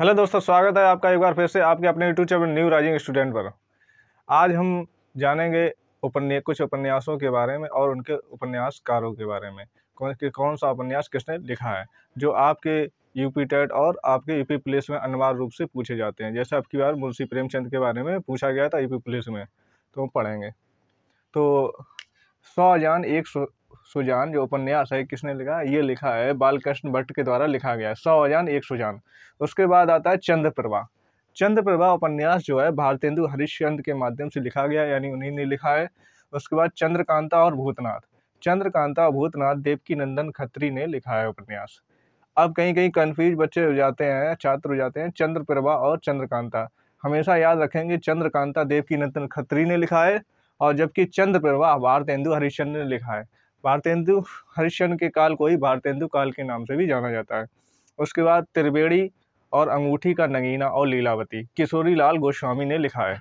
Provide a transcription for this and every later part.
hello दोस्तों स्वागत है आपका एक बार फिर से आपके अपने YouTube channel new rising student पर आज हम जानेंगे उपन्यास कुछ उपन्यासों के बारे में और उनके उपन्यासकारों के बारे में कौन कि कौन सा उपन्यास किसने लिखा है जो आपके यूपी टेट और आपके यूपी पुलिस में अनिवार्य रूप से पूछे जाते हैं जैसे आपकी बार मुंशी प्रेमचंद के बारे में पूछा गया था यूपी पुलिस में तो पढ़ेंगे तो सौ जान एक सुजान जो उपन्यास है किसने लिखा ये लिखा है बालकृष्ण भट्ट के द्वारा लिखा गया है सौ अजान एक सुजान उसके बाद आता है चंद्रप्रभा प्रभा उपन्यास जो है भारतेंदु हरिश्चंद के माध्यम से लिखा गया यानी उन्हीं ने लिखा है उसके बाद चंद्रकांता और भूतनाथ चंद्रकांता और भूतनाथ देवकी नंदन खत्री ने लिखा है उपन्यास अब कहीं कहीं कन्फ्यूज बच्चे हो जाते हैं छात्र हो जाते हैं चंद्र प्रभा और चंद्रकांता हमेशा याद रखेंगे चंद्रकांता देवकी नंदन खत्री ने लिखा है और जबकि प्रभा भारतेंदु हरिश्चंद ने लिखा है भारतेंदु हरिश्चंद के काल को ही भारतेंदु काल के नाम से भी जाना जाता है उसके बाद त्रिवेणी और अंगूठी का नगीना और लीलावती किशोरी लाल गोस्वामी ने लिखा है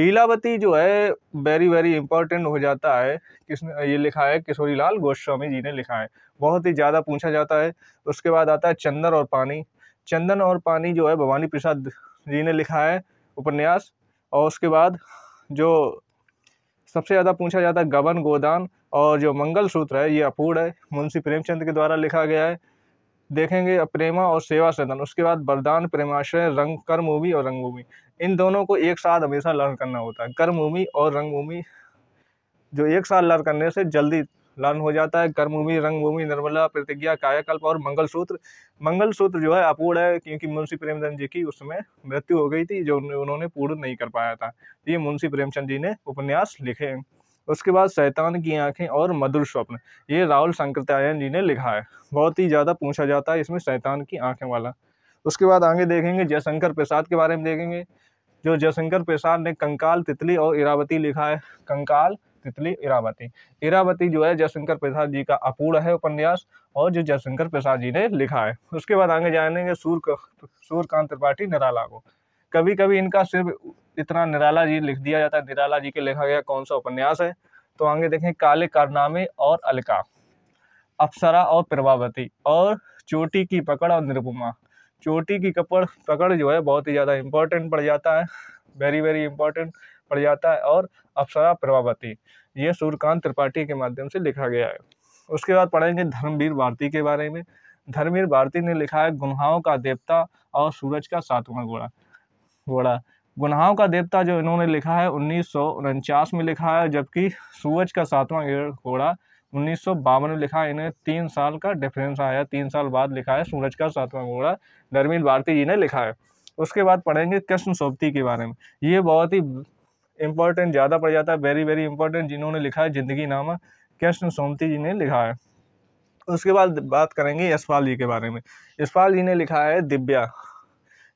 लीलावती जो है वेरी वेरी इंपॉर्टेंट हो जाता है किसने ये लिखा है किशोरी लाल गोस्वामी जी ने लिखा है बहुत ही ज़्यादा पूछा जाता है उसके बाद आता है चंदन और पानी चंदन और पानी जो है भवानी प्रसाद जी ने लिखा है उपन्यास और उसके बाद जो सबसे ज़्यादा पूछा जाता है गबन गोदान और जो मंगल सूत्र है ये अपूर्ण है मुंशी प्रेमचंद के द्वारा लिखा गया है देखेंगे प्रेमा और सेवा सदन उसके बाद वरदान प्रेमाश्रय रंग कर्मभूमि और रंगभूमि इन दोनों को एक साथ हमेशा लर्न करना होता है कर्मभूमि और रंगभूमि जो एक साथ लर्न करने से जल्दी लर्न हो जाता है कर्मभूमि रंगभूमि निर्मला प्रतिज्ञा कायाकल्प और मंगल सूत्र जो है अपूर्ण है क्योंकि मुंशी प्रेमचंद जी की उसमें मृत्यु हो गई थी जो उन्होंने पूर्ण नहीं कर पाया था ये मुंशी प्रेमचंद जी ने उपन्यास लिखे उसके बाद शैतान की आंखें और मधुर स्वप्न ये राहुल शंकरतायन जी ने लिखा है बहुत ही ज़्यादा पूछा जाता है इसमें शैतान की आंखें वाला उसके बाद आगे देखेंगे जयशंकर प्रसाद के बारे में देखेंगे जो जयशंकर प्रसाद ने कंकाल तितली और इरावती लिखा है कंकाल तितली इरावती इरावती जो है जयशंकर प्रसाद जी का अपूर्ण है उपन्यास और जो जयशंकर प्रसाद जी ने लिखा है उसके बाद आगे जानेंगे सूर्य सूर्यकांत त्रिपाठी निराला को कभी कभी इनका सिर्फ इतना निराला जी लिख दिया जाता है निराला जी के लिखा गया कौन सा उपन्यास है तो आगे देखें काले कारनामे और अलका अप्सरा और प्रभावती और चोटी की पकड़ और निरुपमा चोटी की कपड़ पकड़ जो है बहुत ही ज़्यादा इम्पोर्टेंट पड़ जाता है वेरी वेरी इंपॉर्टेंट पड़ जाता है और अप्सरा प्रभावती ये सूर्यकांत त्रिपाठी के माध्यम से लिखा गया है उसके बाद पढ़ेंगे धर्मवीर भारती के बारे में धर्मवीर भारती ने लिखा है गुनाहों का देवता और सूरज का सातवां घोड़ा घोड़ा गुनाहों का देवता जो इन्होंने लिखा है उन्नीस में लिखा है जबकि सूरज का सातवां घोड़ा उन्नीस में लिखा है इन्हें तीन साल का डिफरेंस आया तीन साल बाद लिखा है सूरज का सातवां घोड़ा धर्मवीर भारती जी ने लिखा है उसके बाद पढ़ेंगे कृष्ण सोपती के बारे में ये बहुत ही इम्पोर्टेंट ज़्यादा पड़ जाता है वेरी वेरी इंपॉर्टेंट जिन्होंने लिखा है जिंदगी नामा कृष्ण सोमती जी ने लिखा है उसके बाद बात करेंगे यशपाल जी के बारे में यशपाल जी ने लिखा है दिव्या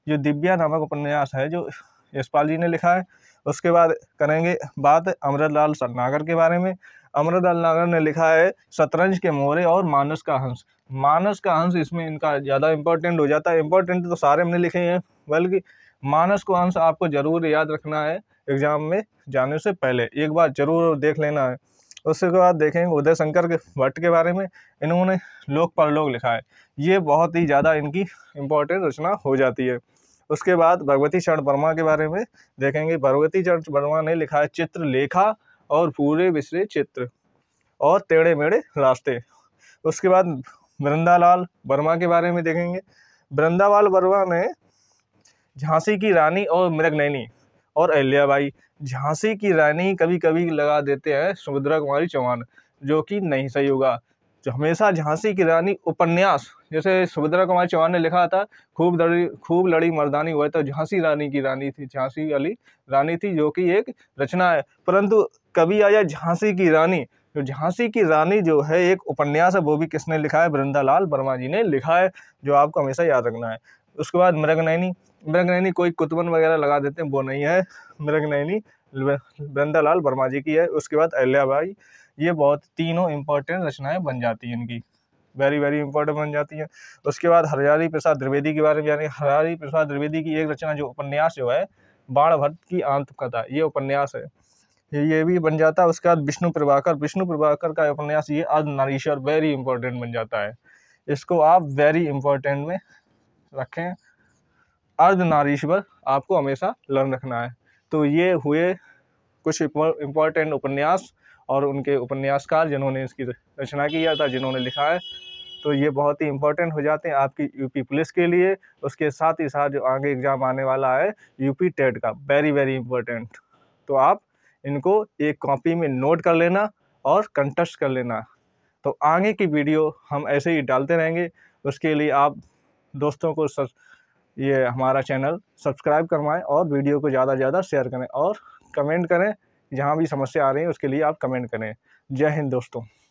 जो दिव्या नामक उपन्यास है जो यशपाल जी ने लिखा है उसके बाद करेंगे बात अमृतलाल सरनागर के बारे में अमृतलाल नागर ने लिखा है शतरंज के मोरे और मानस का हंस मानस का हंस इसमें इनका ज़्यादा इम्पोर्टेंट हो जाता है इम्पोर्टेंट तो सारे हमने लिखे हैं बल्कि मानस को हंस आपको ज़रूर याद रखना है एग्ज़ाम में जाने से पहले एक बार ज़रूर देख लेना है उसके बाद देखेंगे उदय शंकर के भट्ट के बारे में इन्होंने लोक परलोक लिखा है ये बहुत ही ज़्यादा इनकी इम्पोर्टेंट रचना हो जाती है उसके बाद भगवती चरण वर्मा के बारे में देखेंगे भगवती चरण वर्मा ने लिखा है चित्र लेखा और पूरे विश्व चित्र और टेढ़े मेढ़े रास्ते उसके बाद वृंदालाल वर्मा के बारे में देखेंगे वृंदालाल वर्मा ने झांसी की रानी और मृगनैनी और अहिल्याबाई झांसी की रानी कभी कभी लगा देते हैं सुभद्रा कुमारी चौहान जो कि नहीं सही होगा जो हमेशा झांसी की रानी उपन्यास जैसे सुभद्रा कुमारी चौहान ने लिखा था खूब लड़ी खूब लड़ी मर्दानी हुआ तो झांसी रानी की रानी थी झांसी वाली रानी थी जो कि एक रचना है परंतु कभी आया झांसी की रानी जो तो झांसी की रानी जो है एक उपन्यास है वो भी किसने लिखा है वृंदालाल वर्मा जी ने लिखा है जो आपको हमेशा याद रखना है उसके बाद मृगनैनी मृगनैनी कोई कुतबन वगैरह लगा देते हैं वो नहीं है मृगनैनी वृंदालाल वर्मा जी की है उसके बाद अहल्याबाई ये बहुत तीनों इम्पोर्टेंट रचनाएं बन जाती हैं इनकी वेरी वेरी इंपॉर्टेंट बन जाती है उसके बाद हरियाली प्रसाद द्विवेदी के बारे में जानेंगे हरियाली प्रसाद द्विवेदी की एक रचना जो उपन्यास जो है बाण भट्ट की कथा ये उपन्यास है ये भी बन जाता है उसके बाद विष्णु प्रभाकर विष्णु प्रभाकर का उपन्यास ये अर्ध नारीश्वर वेरी इंपॉर्टेंट बन जाता है इसको आप वेरी इंपॉर्टेंट में रखें अर्धनारीश्वर आपको हमेशा लर्न रखना है तो ये हुए कुछ इम्पोर्टेंट उपन्यास और उनके उपन्यासकार जिन्होंने इसकी रचना किया था जिन्होंने लिखा है तो ये बहुत ही इम्पोर्टेंट हो जाते हैं आपकी यूपी पुलिस के लिए उसके साथ ही साथ जो आगे एग्ज़ाम आने वाला है यूपी टेट का वेरी वेरी इम्पोर्टेंट तो आप इनको एक कॉपी में नोट कर लेना और कंटेस्ट कर लेना तो आगे की वीडियो हम ऐसे ही डालते रहेंगे उसके लिए आप दोस्तों को सब ये हमारा चैनल सब्सक्राइब करवाएं और वीडियो को ज़्यादा से ज़्यादा शेयर करें और कमेंट करें जहाँ भी समस्या आ रही है उसके लिए आप कमेंट करें जय हिंद दोस्तों